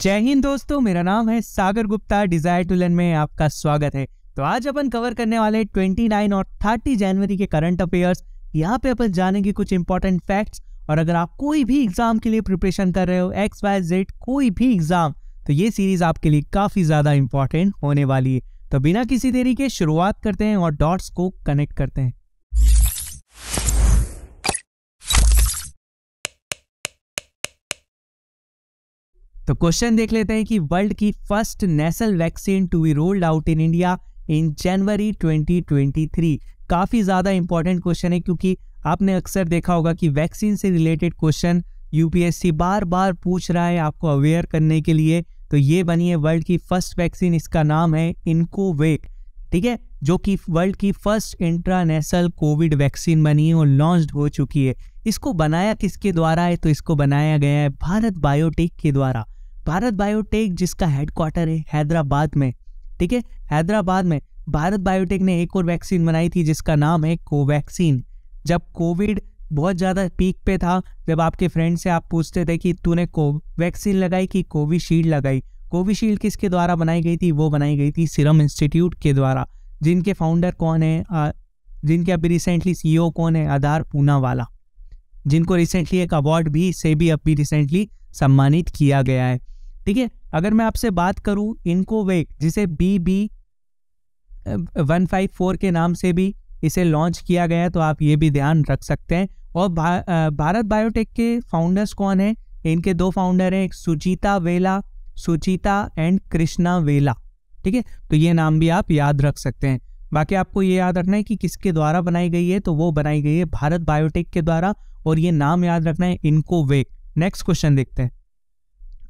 जय हिंद दोस्तों मेरा नाम है Sagar Gupta desire to learn में आपका स्वागत है तो आज अपन कवर करने वाले 29 और 30 जनवरी के करंट अफेयर्स यहाँ पे अपन जानेंगे कुछ इंपॉर्टेंट फैक्ट्स और अगर आप कोई भी एग्जाम के लिए प्रिपरेशन कर रहे हो एक्स वाई जेड कोई भी एग्जाम तो ये सीरीज आपके लिए काफी ज्यादा इंपॉर्टेंट होने वाली है तो बिना किसी देरी के शुरुआत करते हैं और डॉट्स को कनेक्ट करते हैं तो क्वेश्चन देख लेते हैं कि वर्ल्ड की first national vaccine to be rolled out in India in January 2023 काफ़ी ज़्यादा इंपॉर्टेंट क्वेश्चन है क्योंकि आपने अक्सर देखा होगा कि वैक्सीन से रिलेटेड क्वेश्चन यूपीएससी बार बार पूछ रहा है आपको अवेयर करने के लिए तो ये बनी है वर्ल्ड की फर्स्ट वैक्सीन इसका नाम है इनकोवेक ठीक है जो कि वर्ल्ड की फर्स्ट इंट्रानेशनल कोविड वैक्सीन बनी है और लॉन्च हो चुकी है इसको बनाया किसके द्वारा है तो इसको बनाया गया है भारत बायोटेक के द्वारा भारत बायोटेक जिसका हेडक्वार्टर है हैदराबाद में ठीक है हैदराबाद में भारत बायोटेक ने एक और वैक्सीन बनाई थी जिसका नाम है कोवैक्सीन जब कोविड बहुत ज़्यादा पीक पे था जब आपके फ्रेंड से आप पूछते थे कि तूने कोवैक्सीन लगाई कि कोविशील्ड लगाई कोविशील्ड किसके द्वारा बनाई गई थी वो बनाई गई थी सीरम इंस्टीट्यूट के द्वारा जिनके फाउंडर कौन है आ, जिनके अभी रिसेंटली सी कौन है आधार पूनावाला जिनको रिसेंटली एक अवार्ड भी से भी अभी रिसेंटली सम्मानित किया गया है ठीक है अगर मैं आपसे बात करूं इनको वेग जिसे B B one five four के नाम से भी इसे लॉन्च किया गया तो आप ये भी ध्यान रख सकते हैं और भा, भारत बायोटेक के फाउंडर्स कौन हैं इनके दो फाउंडर हैं सुचिता वेला सुचिता एंड कृष्णा वेला ठीक है तो ये नाम भी आप याद रख सकते हैं बाकी आपको ये याद रखना है कि किसके द्वारा बनाई गई है तो वो बनाई गई है भारत बायोटेक के द्वारा और ये नाम याद रखना है इनको वेग नेक्स्ट क्वेश्चन देखते हैं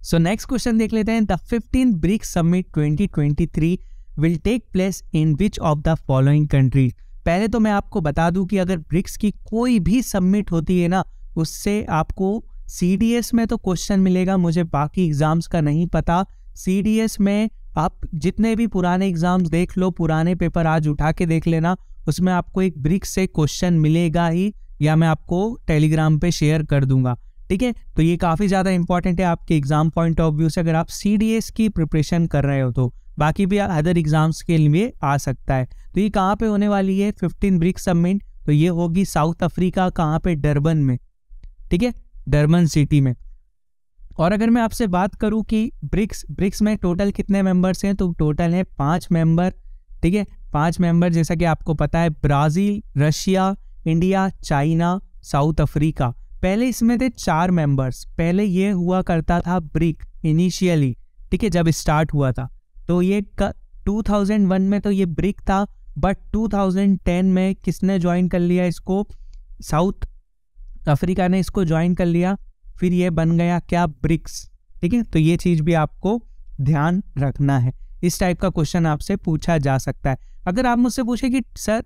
सो नेक्स्ट क्वेश्चन देख लेते हैं the fifteen BRICS summit 2023 will take place in which of the following country पहले तो मैं आपको बता दूं कि अगर ब्रिक्स की कोई भी सबमिट होती है ना उससे आपको सी में तो क्वेश्चन मिलेगा मुझे बाकी एग्ज़ाम्स का नहीं पता सी में आप जितने भी पुराने एग्ज़ाम्स देख लो पुराने पेपर आज उठा के देख लेना उसमें आपको एक ब्रिक्स से क्वेश्चन मिलेगा ही या मैं आपको टेलीग्राम पे शेयर कर दूंगा ठीक है तो ये काफ़ी ज़्यादा इंपॉर्टेंट है आपके एग्जाम पॉइंट ऑफ व्यू से अगर आप सी की प्रिपरेशन कर रहे हो तो बाकी भी अदर एग्जाम्स के लिए आ सकता है तो ये कहाँ पे होने वाली है फिफ्टीन ब्रिक सबमिट तो ये होगी साउथ अफ्रीका कहाँ पे डरबन में ठीक है डरबन सिटी में और अगर मैं आपसे बात करूं कि ब्रिक्स ब्रिक्स में टोटल कितने मेंबर्स हैं तो टोटल है पांच मेंबर ठीक है पांच मेंबर जैसा कि आपको पता है Brazil Russia India China South Africa पहले इसमें थे चार मेंबर्स पहले ये हुआ करता था ब्रिक इनिशियली ठीक है जब स्टार्ट हुआ था तो ये टू थाउजेंड वन में तो ये ब्रिक था बट टू थाउजेंड टेन में किसने ज्वाइन कर लिया इसको साउथ अफ्रीका ने इसको ज्वाइन कर लिया फिर ये बन गया क्या ब्रिक्स ठीक है तो ये चीज़ भी आपको ध्यान रखना है इस टाइप का क्वेश्चन आपसे पूछा जा सकता है अगर आप मुझसे पूछे कि सर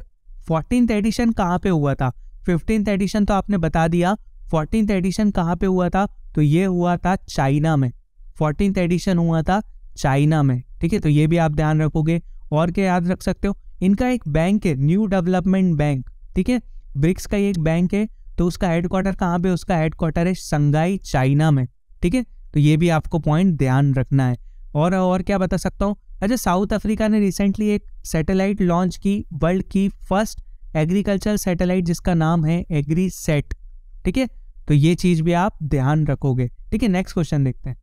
फोर्टीन एडिशन कहाँ पे हुआ था फिफ्टीन एडिशन तो आपने बता दिया फोर्टीन एडिशन कहाँ पे हुआ था तो ये हुआ था चाइना में फोर्टीन एडिशन हुआ था चाइना में ठीक है तो ये भी आप ध्यान रखोगे और क्या याद रख सकते हो इनका एक बैंक है न्यू डेवलपमेंट बैंक ठीक है ब्रिक्स का एक बैंक है तो उसका हेडक्वार्टर कहाँ पे उसका हेडक्वार्टर है संघाई चाइना में ठीक है तो ये भी आपको पॉइंट ध्यान रखना है और और क्या बता सकता हूँ अच्छा साउथ अफ्रीका ने रिसेंटली एक सैटेलाइट लॉन्च की वर्ल्ड की फर्स्ट एग्रीकल्चर सैटेलाइट जिसका नाम है एग्री सेट ठीक है तो ये चीज़ भी आप ध्यान रखोगे ठीक है नेक्स्ट क्वेश्चन देखते हैं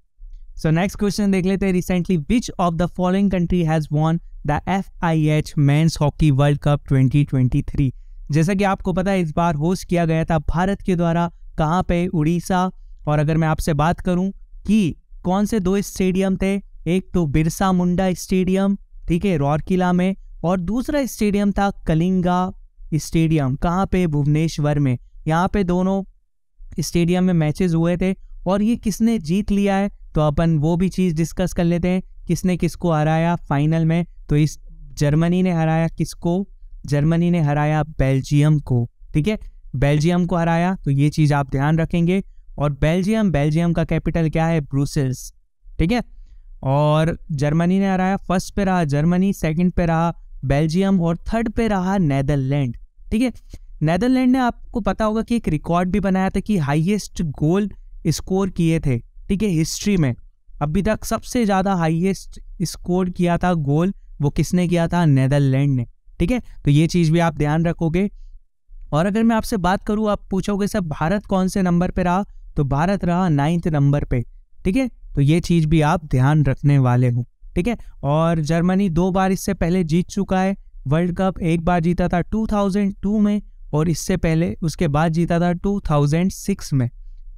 सो नेक्स्ट क्वेश्चन देख लेते हैं recently which of the following country has won the F I H men's hockey world cup 2023 जैसा कि आपको पता है इस बार होस्ट किया गया था भारत के द्वारा कहाँ पे उड़ीसा और अगर मैं आपसे बात करूँ कि कौन से दो स्टेडियम थे एक तो बिरसा मुंडा स्टेडियम ठीक है रौरकिला में और दूसरा स्टेडियम था कलिंगा स्टेडियम कहाँ पे भुवनेश्वर में यहाँ पे दोनों स्टेडियम में मैचेस हुए थे और ये किसने जीत लिया है तो अपन वो भी चीज़ डिस्कस कर लेते हैं किसने किसको हराया फाइनल में तो इस जर्मनी ने हराया किसको जर्मनी ने हराया बेल्जियम को ठीक है बेल्जियम को हराया तो ये चीज़ आप ध्यान रखेंगे और बेल्जियम बेल्जियम का कैपिटल क्या है ब्रूसेल्स ठीक है और जर्मनी ने हराया फर्स्ट पे रहा जर्मनी सेकंड पे रहा बेल्जियम और थर्ड पे रहा नैदरलैंड ठीक है नैदरलैंड ने आपको पता होगा कि एक रिकॉर्ड भी बनाया था कि हाईएस्ट गोल स्कोर किए थे ठीक है हिस्ट्री में अभी तक सबसे ज़्यादा हाईएस्ट स्कोर किया था गोल वो किसने किया था नैदरलैंड ने ठीक है तो ये चीज़ भी आप ध्यान रखोगे और अगर मैं आपसे बात करूँ आप पूछोगे सर भारत कौन से नंबर पर रहा तो भारत रहा नाइन्थ नंबर पर ठीक है तो ये चीज़ भी आप ध्यान रखने वाले हो ठीक है और जर्मनी दो बार इससे पहले जीत चुका है वर्ल्ड कप एक बार जीता था 2002 में और इससे पहले उसके बाद जीता था 2006 में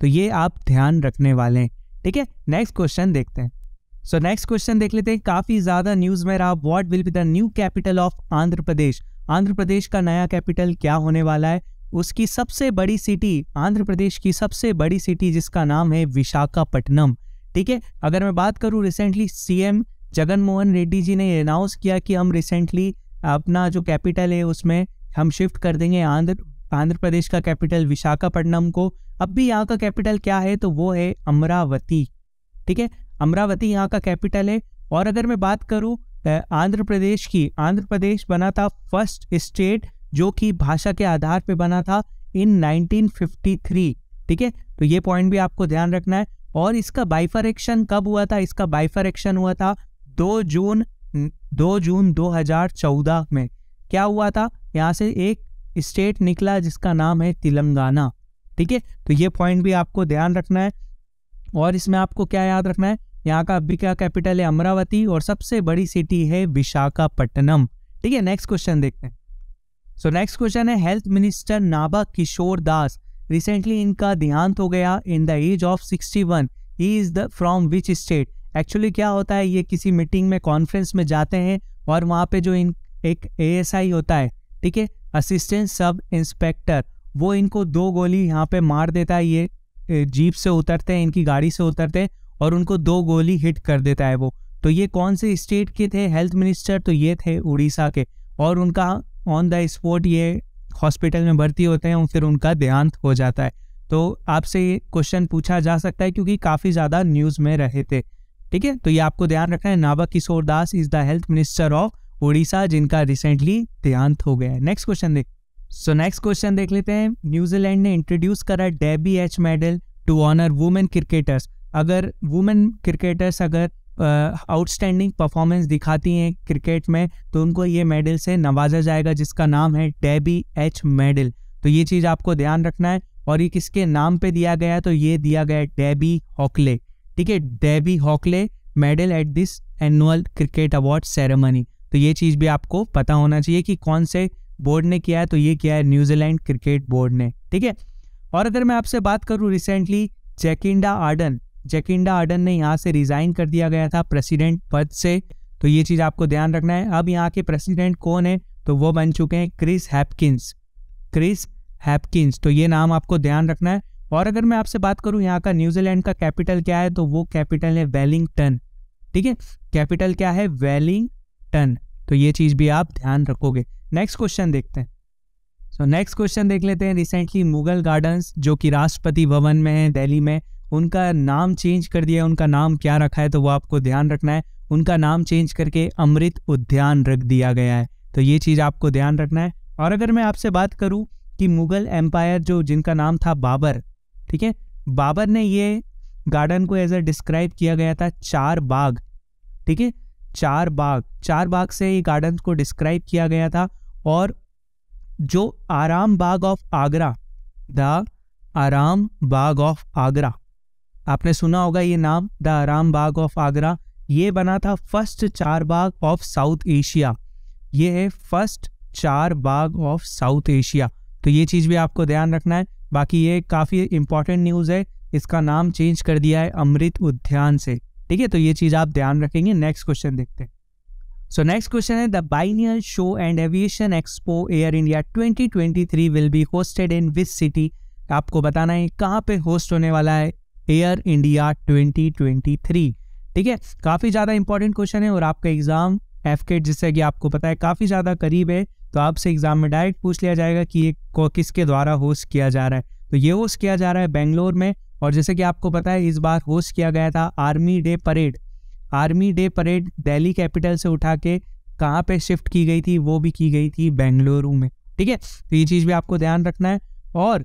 तो ये आप ध्यान रखने वाले हैं ठीक है नेक्स्ट क्वेश्चन देखते हैं सो नेक्स्ट क्वेश्चन देख लेते हैं काफ़ी ज़्यादा न्यूज़ में रहा what will be the new capital of Andhra Pradesh Andhra Pradesh का नया कैपिटल क्या होने वाला है उसकी सबसे बड़ी सिटी आंध्र प्रदेश की सबसे बड़ी सिटी जिसका नाम है विशाखापट्टनम ठीक है अगर मैं बात करूं रिसेंटली सीएम जगन मोहन रेड्डी जी ने अनाउंस किया कि हम रिसेंटली अपना जो कैपिटल है उसमें हम शिफ्ट कर देंगे आंध्र आंध्र प्रदेश का कैपिटल विशाखापट्टनम को अब भी यहाँ का कैपिटल क्या है तो वो है अमरावती ठीक है अमरावती यहाँ का कैपिटल है और अगर मैं बात करूँ आंध्र प्रदेश की आंध्र प्रदेश बना था फर्स्ट स्टेट जो कि भाषा के आधार पर बना था इन 1953 ठीक है तो ये पॉइंट भी आपको ध्यान रखना है और इसका बाइफरेक्शन कब हुआ था इसका बाइफरेक्शन हुआ था 2 जून 2 जून 2014 में क्या हुआ था यहाँ से एक स्टेट निकला जिसका नाम है तेलंगाना ठीक है तो ये पॉइंट भी आपको ध्यान रखना है और इसमें आपको क्या याद रखना है यहाँ का अभी क्या कैपिटल है अमरावती और सबसे बड़ी सिटी है विशाखापट्टनम ठीक है नेक्स्ट क्वेश्चन देखते हैं सो नेक्स्ट क्वेश्चन है health minister Naba Kishore Das recently इनका देहांत हो गया in the age of 61 one he is the from which state actually क्या होता है ये किसी मीटिंग में कॉन्फ्रेंस में जाते हैं और वहाँ पे जो इन एक एएसआई होता है ठीक है असिस्टेंट सब इंस्पेक्टर वो इनको दो गोली यहाँ पे मार देता है ये जीप से उतरते हैं इनकी गाड़ी से उतरते हैं और उनको दो गोली हिट कर देता है वो तो ये कौन से स्टेट के थे हेल्थ मिनिस्टर तो ये थे उड़ीसा के और उनका ऑन द स्पॉट ये हॉस्पिटल में भर्ती होते हैं और फिर उनका देहांत हो जाता है तो आपसे ये क्वेश्चन पूछा जा सकता है क्योंकि काफ़ी ज़्यादा न्यूज़ में रहे थे ठीक है तो ये आपको ध्यान रखना है Naba Kishore Das is the health minister of Odisha जिनका रिसेंटली देहांत हो गया है नेक्स्ट क्वेश्चन देख सो नेक्स्ट क्वेश्चन देख लेते हैं न्यूजीलैंड ने इंट्रोड्यूस करा Debbie H medal to honour women cricketers अगर वुमेन क्रिकेटर्स अगर आउटस्टैंडिंग uh, परफॉर्मेंस दिखाती हैं क्रिकेट में तो उनको ये मेडल से नवाजा जाएगा जिसका नाम है डेबी एच मेडल तो ये चीज़ आपको ध्यान रखना है और ये किसके नाम पे दिया गया तो ये दिया गया डेबी हॉकले ठीक है Debbie Hockley medal at this annual cricket award ceremony तो ये चीज़ भी आपको पता होना चाहिए कि कौन से बोर्ड ने किया है तो ये किया है न्यूजीलैंड क्रिकेट बोर्ड ने ठीक है और अगर मैं आपसे बात करूँ recently Jacinda Ardern Jacinda Ardern ने यहाँ से रिज़ाइन कर दिया गया था प्रेसिडेंट पद से तो ये चीज़ आपको ध्यान रखना है अब यहाँ के प्रेसिडेंट कौन है तो वो बन चुके हैं क्रिस हैपकिंस क्रिस हैपकिंस तो ये नाम आपको ध्यान रखना है और अगर मैं आपसे बात करूँ यहाँ का न्यूजीलैंड का कैपिटल क्या है तो वो कैपिटल है वेलिंगटन ठीक है कैपिटल क्या है वेलिंगटन तो ये चीज़ भी आप ध्यान रखोगे नेक्स्ट क्वेश्चन देखते हैं सो नेक्स्ट क्वेश्चन देख लेते हैं रिसेंटली मुगल गार्डन्स जो कि राष्ट्रपति भवन में है दिल्ली में उनका नाम चेंज कर दिया उनका नाम क्या रखा है तो वो आपको ध्यान रखना है उनका नाम चेंज करके अमृत उद्यान रख दिया गया है तो ये चीज़ आपको ध्यान रखना है और अगर मैं आपसे बात करूँ कि मुगल एम्पायर जो जिनका नाम था बाबर ठीक है बाबर ने ये गार्डन को एज अ डिस्क्राइब किया गया था चार बाग ठीक है चार बाग चार बाग से ये गार्डन को डिस्क्राइब किया गया था और जो आराम बाग ऑफ आगरा द आराम बाग ऑफ आगरा आपने सुना होगा ये नाम द आराम बाग ऑफ आगरा ये बना था फर्स्ट चार बाग ऑफ साउथ एशिया ये है फर्स्ट चार बाग ऑफ साउथ एशिया तो ये चीज़ भी आपको ध्यान रखना है बाकी ये काफ़ी इम्पॉर्टेंट न्यूज़ है इसका नाम चेंज कर दिया है अमृत उद्यान से ठीक है तो ये चीज़ आप ध्यान रखेंगे नेक्स्ट क्वेश्चन देखते हैं सो नेक्स्ट क्वेश्चन है the biennial show and aviation expo Air India 2023 will be hosted in which city आपको बताना है कहाँ पे होस्ट होने वाला है एयर इंडिया 2023 ठीक है काफ़ी ज़्यादा इंपॉर्टेंट क्वेश्चन है और आपका एग्ज़ाम एफ जिससे कि आपको पता है काफ़ी ज़्यादा करीब है तो आपसे एग्ज़ाम में डायरेक्ट पूछ लिया जाएगा कि ये किसके द्वारा होस्ट किया जा रहा है तो ये होस्ट किया जा रहा है बेंगलोर में और जैसे कि आपको पता है इस बार होस्ट किया गया था army day parade army day parade Delhi capital से उठा के कहाँ पे शिफ्ट की गई थी वो भी की गई थी बेंगलुरु में ठीक है तो ये चीज़ भी आपको ध्यान रखना है और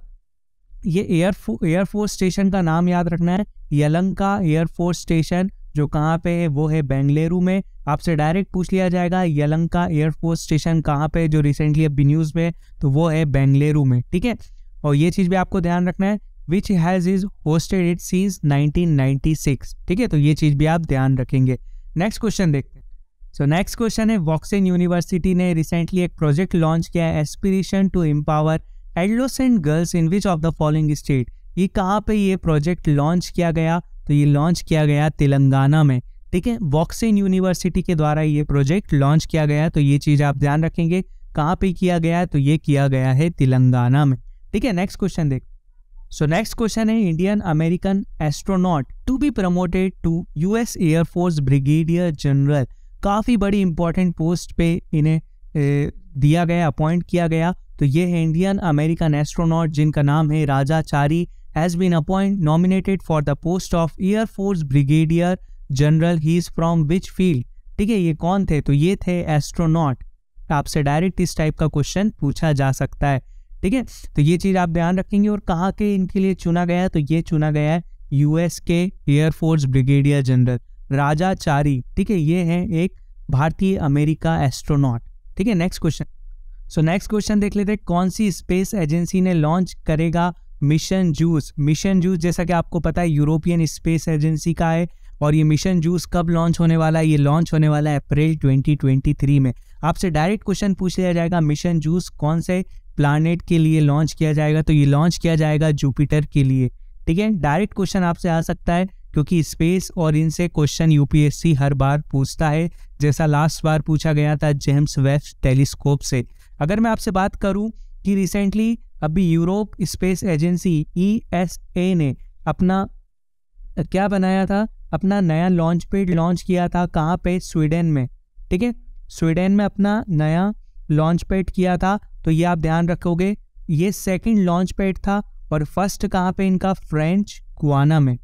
ये एयरफो एयरफोर्स स्टेशन का नाम याद रखना है यलंका एयरफोर्स स्टेशन जो कहाँ पे है वो है बेंगलुरु में आपसे डायरेक्ट पूछ लिया जाएगा यलंका एयरफोर्स स्टेशन कहाँ पे जो रिसेंटली अभी न्यूज़ में तो वो है बेंगलुरु में ठीक है और ये चीज़ भी आपको ध्यान रखना है which has is hosted it सीज 1996 ठीक है तो ये चीज़ भी आप ध्यान रखेंगे नेक्स्ट क्वेश्चन देखते हैं सो नेक्स्ट क्वेश्चन है वॉक्सिन यूनिवर्सिटी ने रिसेंटली एक प्रोजेक्ट लॉन्च किया है aspiration to empower adolescent girls in which of the following state ये कहाँ पे ये प्रोजेक्ट लॉन्च किया गया तो ये लॉन्च किया गया तेलंगाना में ठीक है वॉक्सिन यूनिवर्सिटी के द्वारा ये प्रोजेक्ट लॉन्च किया गया तो ये चीज़ आप ध्यान रखेंगे कहाँ पे किया गया तो ये किया गया है तेलंगाना में ठीक है नेक्स्ट क्वेश्चन देख सो नेक्स्ट क्वेश्चन है Indian American astronaut to be promoted to US air force brigadier general काफ़ी बड़ी इंपॉर्टेंट पोस्ट पे इन्हें दिया गया अपॉइंट किया गया तो ये है इंडियन अमेरिकन एस्ट्रोनॉट जिनका नाम है Raja Chari has been appoint nominated for the post of air force brigadier general he is from which field ठीक है ये कौन थे तो ये थे एस्ट्रोनॉट आपसे डायरेक्ट इस टाइप का क्वेश्चन पूछा जा सकता है ठीक है तो ये चीज़ आप ध्यान रखेंगे और कहाँ के इनके लिए चुना गया है तो ये चुना गया है यूएस के air force brigadier general Raja Chari ठीक है ये है एक भारतीय अमेरिका एस्ट्रोनॉट ठीक है next question so next question देख लेते हैं कौन सी स्पेस एजेंसी ने लॉन्च करेगा मिशन जूस मिशन जूस जैसा कि आपको पता है यूरोपियन स्पेस एजेंसी का है और ये मिशन जूस कब लॉन्च होने वाला है ये लॉन्च होने वाला है अप्रैल 2023 में आपसे डायरेक्ट क्वेश्चन पूछ लिया जाएगा मिशन जूस कौन से प्लानट के लिए लॉन्च किया जाएगा तो ये लॉन्च किया जाएगा जुपिटर के लिए ठीक है डायरेक्ट क्वेश्चन आपसे आ सकता है क्योंकि स्पेस और इनसे क्वेश्चन यूपीएससी हर बार पूछता है जैसा लास्ट बार पूछा गया था जेम्स वेब टेलीस्कोप से अगर मैं आपसे बात करूं कि रिसेंटली अभी Europe space agency E S A ने अपना क्या बनाया था अपना नया लॉन्च पेड लॉन्च किया था कहाँ पे स्वीडन में ठीक है स्वीडन में अपना नया लॉन्च पेड किया था तो ये आप ध्यान रखोगे ये सेकेंड लॉन्च पैड था और फर्स्ट कहाँ पे इनका फ्रेंच गुआना में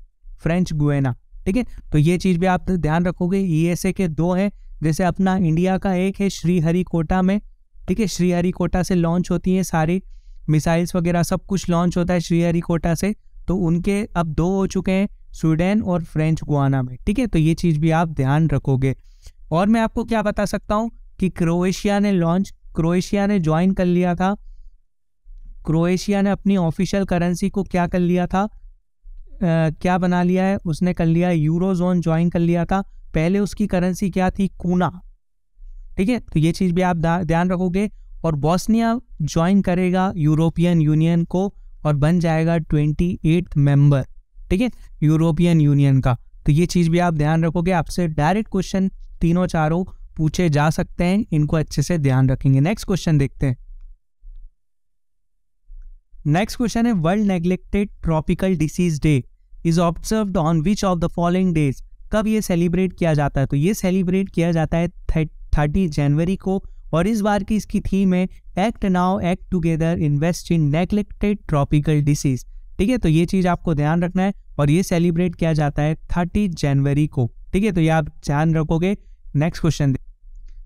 फ्रेंच गुएना ठीक है तो ये चीज़ भी आप ध्यान रखोगे ए e के दो हैं जैसे अपना इंडिया का एक है श्रीहरिकोटा में ठीक है श्रीहरिकोटा से लॉन्च होती हैं सारी मिसाइल्स वगैरह सब कुछ लॉन्च होता है श्रीहरिकोटा से तो उनके अब दो हो चुके हैं स्वीडन और फ्रेंच गुआना में ठीक है तो ये चीज़ भी आप ध्यान रखोगे और मैं आपको क्या बता सकता हूँ कि क्रोएशिया ने लॉन्च क्रोएशिया ने ज्वाइन कर लिया था क्रोएशिया ने अपनी ऑफिशियल करेंसी को क्या कर लिया था आ, क्या बना लिया है उसने कर लिया यूरो जोन ज्वाइन कर लिया था पहले उसकी करेंसी क्या थी कूना ठीक है तो ये चीज़ भी आप ध्यान रखोगे और बॉस्निया ज्वाइन करेगा यूरोपियन यूनियन को और बन जाएगा ट्वेंटी एट मेंबर ठीक है यूरोपियन यूनियन का तो ये चीज़ भी आप ध्यान रखोगे आपसे डायरेक्ट क्वेश्चन तीनों चारों पूछे जा सकते हैं इनको अच्छे से ध्यान रखेंगे नेक्स्ट क्वेश्चन देखते हैं नेक्स्ट क्वेश्चन है world neglected tropical disease day is observe on which of the following days कब ये सेलिब्रेट किया जाता है तो ये सेलिब्रेट किया जाता है थर्टी जनवरी को और इस बार की इसकी थीम है act now act together invest in neglected tropical disease ठीक है तो ये चीज़ आपको ध्यान रखना है और ये सेलिब्रेट किया जाता है थर्टी जनवरी को ठीक है तो ये आप ध्यान रखोगे next question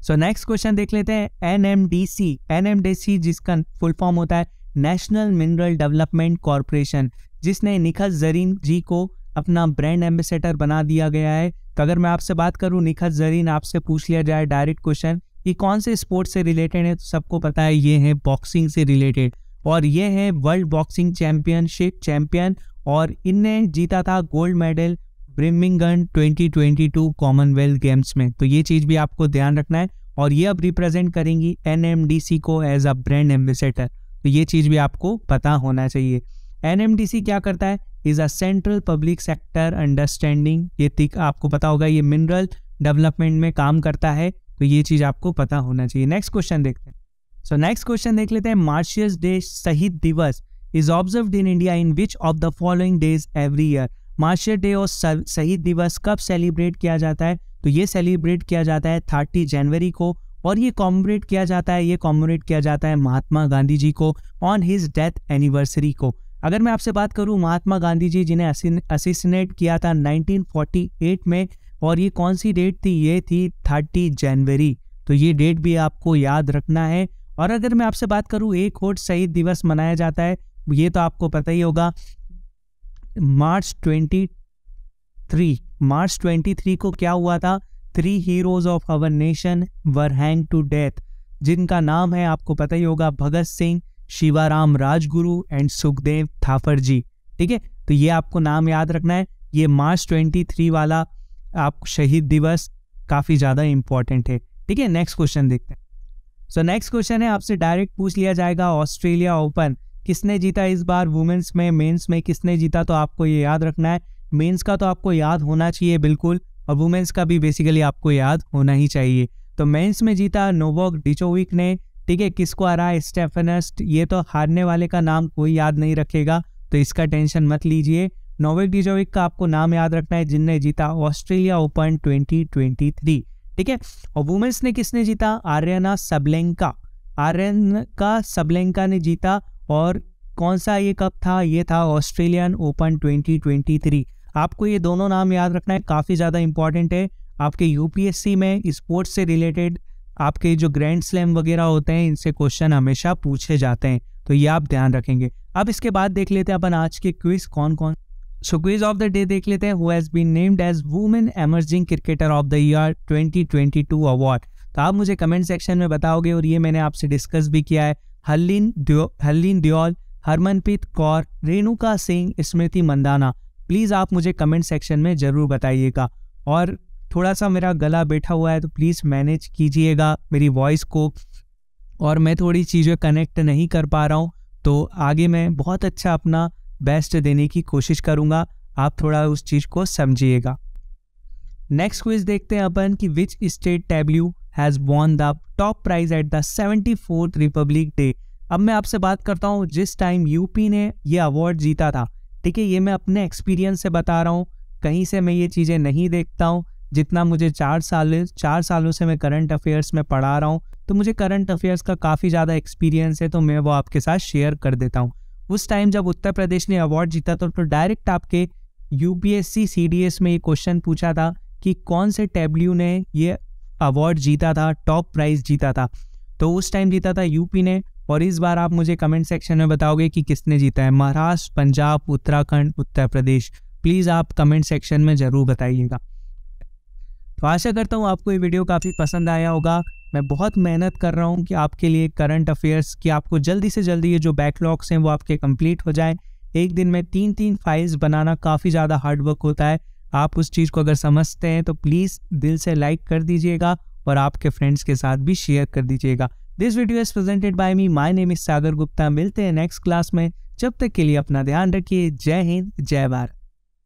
so next question देख लेते हैं N M D C N M D C जिसका फुल फॉर्म होता है नेशनल मिनरल डेवलपमेंट कॉरपोरेशन जिसने निखत जरीन जी को अपना ब्रांड एम्बेसडर बना दिया गया है तो अगर मैं आपसे बात करूं निखत जरीन आपसे पूछ लिया जाए डायरेक्ट क्वेश्चन कि कौन से स्पोर्ट से रिलेटेड है तो सबको पता है ये है बॉक्सिंग से रिलेटेड और ये है वर्ल्ड बॉक्सिंग चैंपियनशिप चैम्पियन और इनने जीता था gold medal Birmingham 2022 Commonwealth games में तो ये चीज़ भी आपको ध्यान रखना है और ये अब रिप्रेजेंट करेंगी एन को एज अ ब्रांड एम्बेसडर तो ये चीज़ भी आपको पता होना चाहिए एन क्या करता है is a central public sector understanding ये तिक आपको पता होगा ये मिनरल डेवलपमेंट में काम करता है तो ये चीज़ आपको पता होना चाहिए नेक्स्ट क्वेश्चन देखते हैं सो नेक्स्ट क्वेश्चन देख लेते हैं मार्शियस डे शहीद दिवस is observe in India in which of the following days every year martyrs day और शहीद दिवस कब सेलिब्रेट किया जाता है तो ये सेलिब्रेट किया जाता है थर्टी जनवरी को और ये कॉमरेट किया जाता है ये कॉमरेट किया जाता है महात्मा गांधी जी को ऑन हिज डेथ एनिवर्सरी को अगर मैं आपसे बात करूँ महात्मा गांधी जी जिन्हें असिसनेट किया था 1948 में और ये कौन सी डेट थी ये थी थर्टी जनवरी तो ये डेट भी आपको याद रखना है और अगर मैं आपसे बात करूँ एक होट शहीद दिवस मनाया जाता है ये तो आपको पता ही होगा March twenty three March twenty three को क्या हुआ था three heroes of our nation were hang to death जिनका नाम है आपको पता ही होगा भगत सिंह शिवाराम राजगुरु एंड सुखदेव थापर जी ठीक है तो ये आपको नाम याद रखना है ये मार्च ट्वेंटी थ्री वाला आप शहीद दिवस काफ़ी ज़्यादा इंपॉर्टेंट है ठीक है नेक्स्ट क्वेश्चन देखते हैं सो नेक्स्ट क्वेश्चन है आपसे डायरेक्ट पूछ लिया जाएगा ऑस्ट्रेलिया ओपन किसने जीता इस बार वुमेंस में मेंस में किसने जीता तो आपको ये याद रखना है मेंस का तो आपको याद होना चाहिए बिल्कुल और वुमेंस का भी बेसिकली आपको याद होना ही चाहिए तो मेंस में जीता नोवोक डिचोविक ने ठीक है किसको है स्टेफनस्ट ये तो हारने वाले का नाम कोई याद नहीं रखेगा तो इसका टेंशन मत लीजिए नोवेक डिजोविक का आपको नाम याद रखना है जिनने जीता ऑस्ट्रेलिया ओपन ट्वेंटी ठीक है और वुमेन्स ने किसने जीता आर्यना सबलेंका आर्यन का सबलेंका ने जीता और कौन सा ये कप था ये था ऑस्ट्रेलियन ओपन 2023 आपको ये दोनों नाम याद रखना है काफ़ी ज़्यादा इंपॉर्टेंट है आपके यूपीएससी में स्पोर्ट्स से रिलेटेड आपके जो ग्रैंड स्लैम वगैरह होते हैं इनसे क्वेश्चन हमेशा पूछे जाते हैं तो ये आप ध्यान रखेंगे अब इसके बाद देख लेते हैं अपन आज के क्विज कौन कौन so quiz of the day देख लेते हैं who has been named as women emerging cricketer of the year 2022 award तो आप मुझे कमेंट सेक्शन में बताओगे और ये मैंने आपसे डिस्कस भी किया है हल्लीन दियो, हर्लिन दियोल हरमनप्रीत कौर रेणुका सिंह स्मृति मंदाना प्लीज़ आप मुझे कमेंट सेक्शन में ज़रूर बताइएगा और थोड़ा सा मेरा गला बैठा हुआ है तो प्लीज़ मैनेज कीजिएगा मेरी वॉइस को और मैं थोड़ी चीज़ें कनेक्ट नहीं कर पा रहा हूँ तो आगे मैं बहुत अच्छा अपना बेस्ट देने की कोशिश करूँगा आप थोड़ा उस चीज़ को समझिएगा नेक्स्ट क्विज देखते हैं अपन कि which state tableau has won the top prize at the seventy fourth republic day अब मैं आपसे बात करता हूँ जिस टाइम यूपी ने ये अवार्ड जीता था ठीक है ये मैं अपने एक्सपीरियंस से बता रहा हूँ कहीं से मैं ये चीज़ें नहीं देखता हूँ जितना मुझे चार साल चार सालों से मैं करंट अफेयर्स में पढ़ा रहा हूँ तो मुझे करंट अफेयर्स का काफ़ी ज़्यादा एक्सपीरियंस है तो मैं वो आपके साथ शेयर कर देता हूँ उस टाइम जब उत्तर प्रदेश ने अवार्ड जीता तो, तो डायरेक्ट आपके यूपीएससी सीडीएस में ये क्वेश्चन पूछा था कि कौन से टेबल्यू ने ये अवार्ड जीता था टॉप प्राइज जीता था तो उस टाइम जीता था यूपी ने और इस बार आप मुझे कमेंट सेक्शन में बताओगे कि किसने जीता है महाराष्ट्र पंजाब उत्तराखंड उत्तर प्रदेश प्लीज़ आप कमेंट सेक्शन में ज़रूर बताइएगा तो आशा करता हूँ आपको ये वीडियो काफ़ी पसंद आया होगा मैं बहुत मेहनत कर रहा हूँ कि आपके लिए करंट अफेयर्स कि आपको जल्दी से जल्दी ये जो बैकलॉग्स हैं वो आपके कंप्लीट हो जाएं एक दिन में तीन तीन फाइल्स बनाना काफ़ी ज़्यादा हार्डवर्क होता है आप उस चीज़ को अगर समझते हैं तो प्लीज़ दिल से लाइक कर दीजिएगा और आपके फ्रेंड्स के साथ भी शेयर कर दीजिएगा this video is presented by me my name is Sagar Gupta मिलते हैं नेक्स्ट क्लास में जब तक के लिए अपना ध्यान रखिए जय हिंद जय भारत